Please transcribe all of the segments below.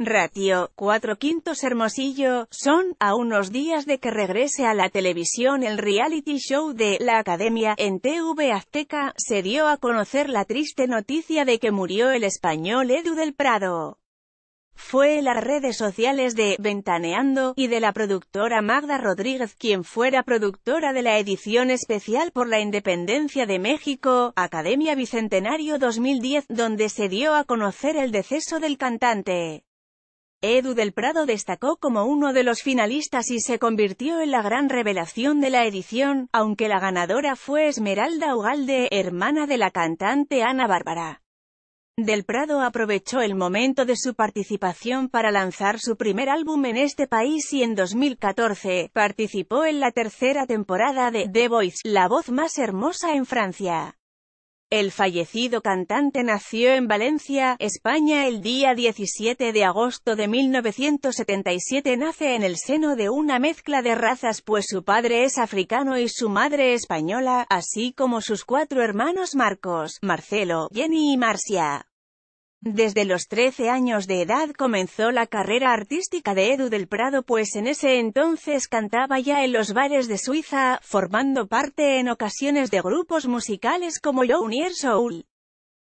Ratio, cuatro quintos Hermosillo, son, a unos días de que regrese a la televisión el reality show de La Academia, en TV Azteca, se dio a conocer la triste noticia de que murió el español Edu del Prado. Fue las redes sociales de Ventaneando y de la productora Magda Rodríguez quien fuera productora de la edición especial por la independencia de México, Academia Bicentenario 2010, donde se dio a conocer el deceso del cantante. Edu del Prado destacó como uno de los finalistas y se convirtió en la gran revelación de la edición, aunque la ganadora fue Esmeralda Ugalde, hermana de la cantante Ana Bárbara. Del Prado aprovechó el momento de su participación para lanzar su primer álbum en este país y en 2014, participó en la tercera temporada de The Voice, la voz más hermosa en Francia. El fallecido cantante nació en Valencia, España el día 17 de agosto de 1977. Nace en el seno de una mezcla de razas pues su padre es africano y su madre española, así como sus cuatro hermanos Marcos, Marcelo, Jenny y Marcia. Desde los 13 años de edad comenzó la carrera artística de Edu del Prado pues en ese entonces cantaba ya en los bares de Suiza, formando parte en ocasiones de grupos musicales como Lounier Soul.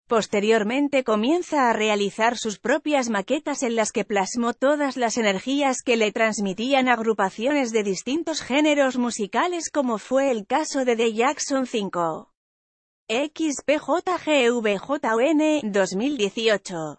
Posteriormente comienza a realizar sus propias maquetas en las que plasmó todas las energías que le transmitían agrupaciones de distintos géneros musicales como fue el caso de The Jackson 5. XPJGVJN 2018